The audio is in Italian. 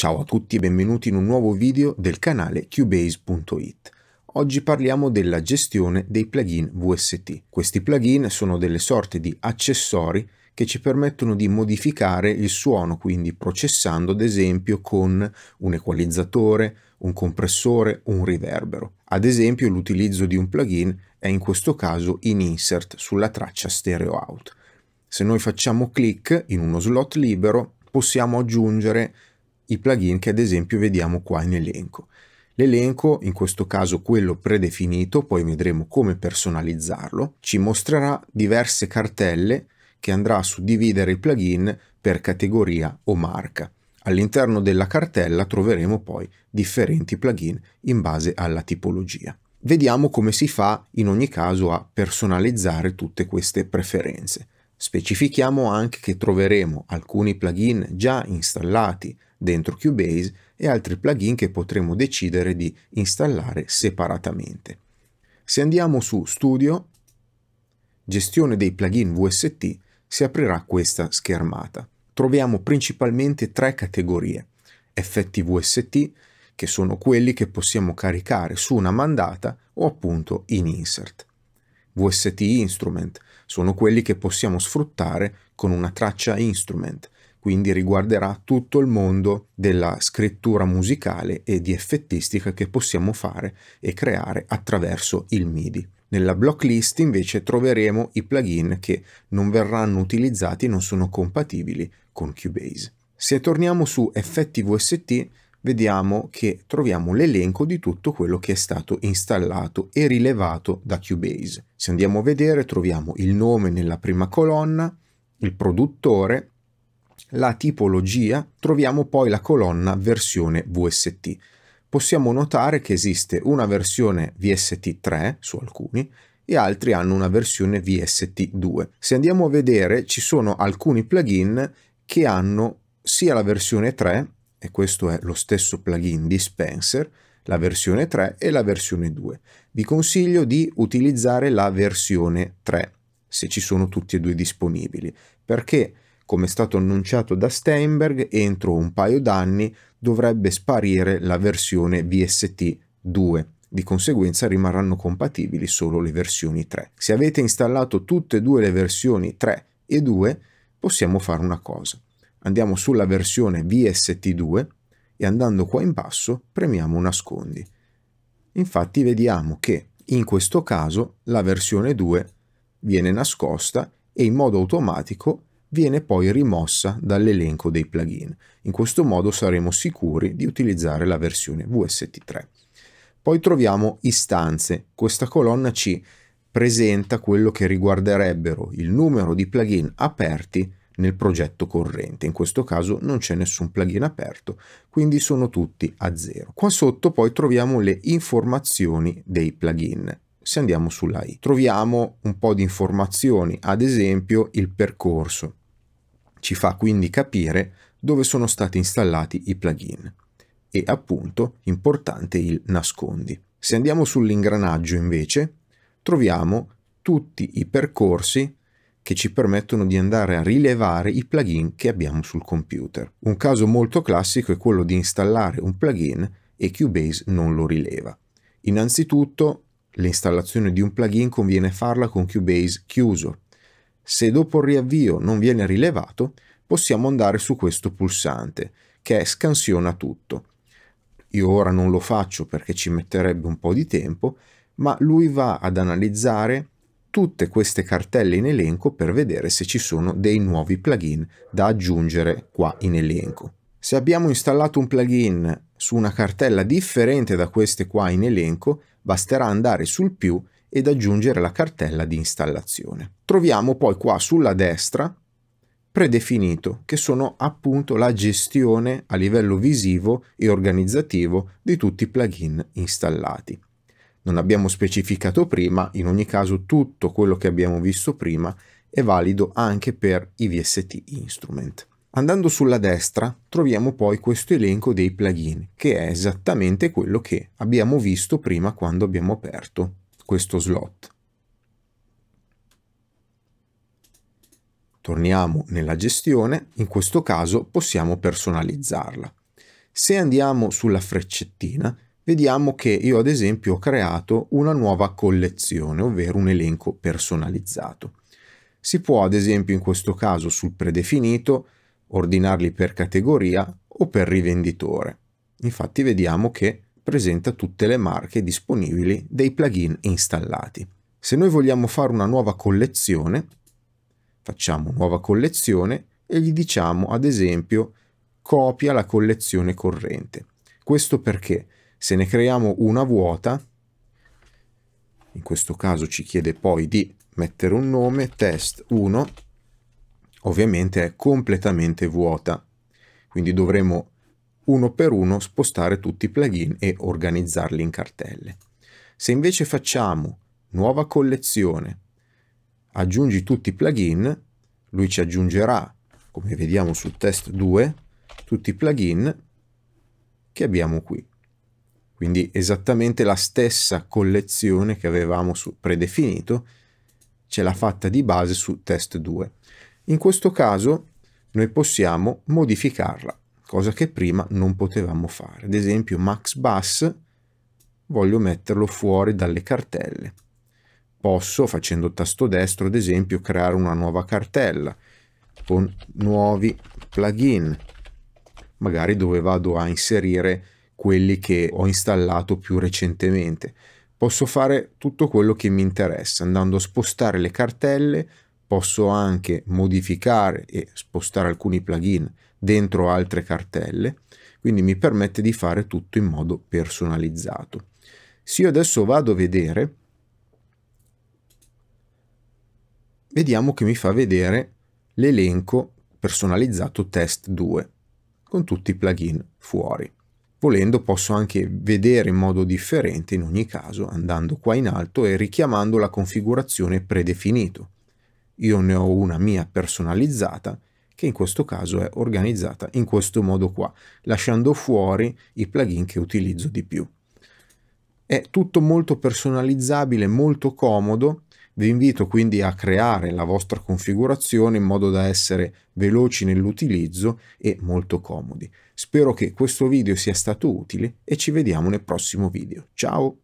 Ciao a tutti e benvenuti in un nuovo video del canale Cubase.it. Oggi parliamo della gestione dei plugin VST. Questi plugin sono delle sorte di accessori che ci permettono di modificare il suono, quindi processando ad esempio con un equalizzatore, un compressore, un riverbero. Ad esempio l'utilizzo di un plugin è in questo caso in insert sulla traccia stereo out. Se noi facciamo clic in uno slot libero possiamo aggiungere i plugin che ad esempio vediamo qua in elenco. L'elenco, in questo caso quello predefinito, poi vedremo come personalizzarlo, ci mostrerà diverse cartelle che andrà a suddividere il plugin per categoria o marca. All'interno della cartella troveremo poi differenti plugin in base alla tipologia. Vediamo come si fa in ogni caso a personalizzare tutte queste preferenze. Specifichiamo anche che troveremo alcuni plugin già installati dentro Cubase e altri plugin che potremo decidere di installare separatamente. Se andiamo su Studio, Gestione dei plugin VST, si aprirà questa schermata. Troviamo principalmente tre categorie. Effetti VST, che sono quelli che possiamo caricare su una mandata o appunto in insert. VST Instrument sono quelli che possiamo sfruttare con una traccia instrument, quindi riguarderà tutto il mondo della scrittura musicale e di effettistica che possiamo fare e creare attraverso il MIDI. Nella blocklist invece troveremo i plugin che non verranno utilizzati e non sono compatibili con Cubase. Se torniamo su effetti VST vediamo che troviamo l'elenco di tutto quello che è stato installato e rilevato da Cubase. Se andiamo a vedere troviamo il nome nella prima colonna, il produttore, la tipologia, troviamo poi la colonna versione VST. Possiamo notare che esiste una versione VST3 su alcuni e altri hanno una versione VST2. Se andiamo a vedere ci sono alcuni plugin che hanno sia la versione 3, e questo è lo stesso plugin di Spencer, la versione 3 e la versione 2. Vi consiglio di utilizzare la versione 3 se ci sono tutti e due disponibili perché come è stato annunciato da Steinberg, entro un paio d'anni dovrebbe sparire la versione VST 2 di conseguenza rimarranno compatibili solo le versioni 3. Se avete installato tutte e due le versioni 3 e 2, possiamo fare una cosa. Andiamo sulla versione VST2 e andando qua in basso premiamo nascondi. Infatti vediamo che in questo caso la versione 2 viene nascosta e in modo automatico viene poi rimossa dall'elenco dei plugin. In questo modo saremo sicuri di utilizzare la versione VST3. Poi troviamo istanze. Questa colonna ci presenta quello che riguarderebbero il numero di plugin aperti nel progetto corrente. In questo caso non c'è nessun plugin aperto, quindi sono tutti a zero. Qua sotto poi troviamo le informazioni dei plugin se andiamo sulla i. Troviamo un po' di informazioni, ad esempio il percorso. Ci fa quindi capire dove sono stati installati i plugin e appunto importante il nascondi. Se andiamo sull'ingranaggio invece troviamo tutti i percorsi che ci permettono di andare a rilevare i plugin che abbiamo sul computer. Un caso molto classico è quello di installare un plugin e Cubase non lo rileva. Innanzitutto L'installazione di un plugin conviene farla con Cubase chiuso. Se dopo il riavvio non viene rilevato, possiamo andare su questo pulsante che scansiona tutto. Io ora non lo faccio perché ci metterebbe un po' di tempo, ma lui va ad analizzare tutte queste cartelle in elenco per vedere se ci sono dei nuovi plugin da aggiungere qua in elenco. Se abbiamo installato un plugin su una cartella differente da queste qua in elenco basterà andare sul più ed aggiungere la cartella di installazione. Troviamo poi qua sulla destra predefinito, che sono appunto la gestione a livello visivo e organizzativo di tutti i plugin installati. Non abbiamo specificato prima, in ogni caso tutto quello che abbiamo visto prima è valido anche per i VST Instrument. Andando sulla destra troviamo poi questo elenco dei plugin, che è esattamente quello che abbiamo visto prima quando abbiamo aperto questo slot. Torniamo nella gestione, in questo caso possiamo personalizzarla. Se andiamo sulla freccettina, vediamo che io ad esempio ho creato una nuova collezione, ovvero un elenco personalizzato. Si può ad esempio in questo caso sul predefinito ordinarli per categoria o per rivenditore. Infatti vediamo che presenta tutte le marche disponibili dei plugin installati. Se noi vogliamo fare una nuova collezione, facciamo nuova collezione e gli diciamo ad esempio copia la collezione corrente. Questo perché se ne creiamo una vuota, in questo caso ci chiede poi di mettere un nome test 1 ovviamente è completamente vuota, quindi dovremo uno per uno spostare tutti i plugin e organizzarli in cartelle. Se invece facciamo nuova collezione, aggiungi tutti i plugin, lui ci aggiungerà, come vediamo sul test 2, tutti i plugin che abbiamo qui. Quindi esattamente la stessa collezione che avevamo predefinito ce l'ha fatta di base su test 2. In questo caso noi possiamo modificarla, cosa che prima non potevamo fare. Ad esempio max bus voglio metterlo fuori dalle cartelle. Posso, facendo tasto destro ad esempio, creare una nuova cartella con nuovi plugin, magari dove vado a inserire quelli che ho installato più recentemente. Posso fare tutto quello che mi interessa, andando a spostare le cartelle, posso anche modificare e spostare alcuni plugin dentro altre cartelle, quindi mi permette di fare tutto in modo personalizzato. Se io adesso vado a vedere, vediamo che mi fa vedere l'elenco personalizzato test 2 con tutti i plugin fuori. Volendo posso anche vedere in modo differente in ogni caso andando qua in alto e richiamando la configurazione predefinito io ne ho una mia personalizzata che in questo caso è organizzata in questo modo qua, lasciando fuori i plugin che utilizzo di più. È tutto molto personalizzabile, molto comodo, vi invito quindi a creare la vostra configurazione in modo da essere veloci nell'utilizzo e molto comodi. Spero che questo video sia stato utile e ci vediamo nel prossimo video. Ciao!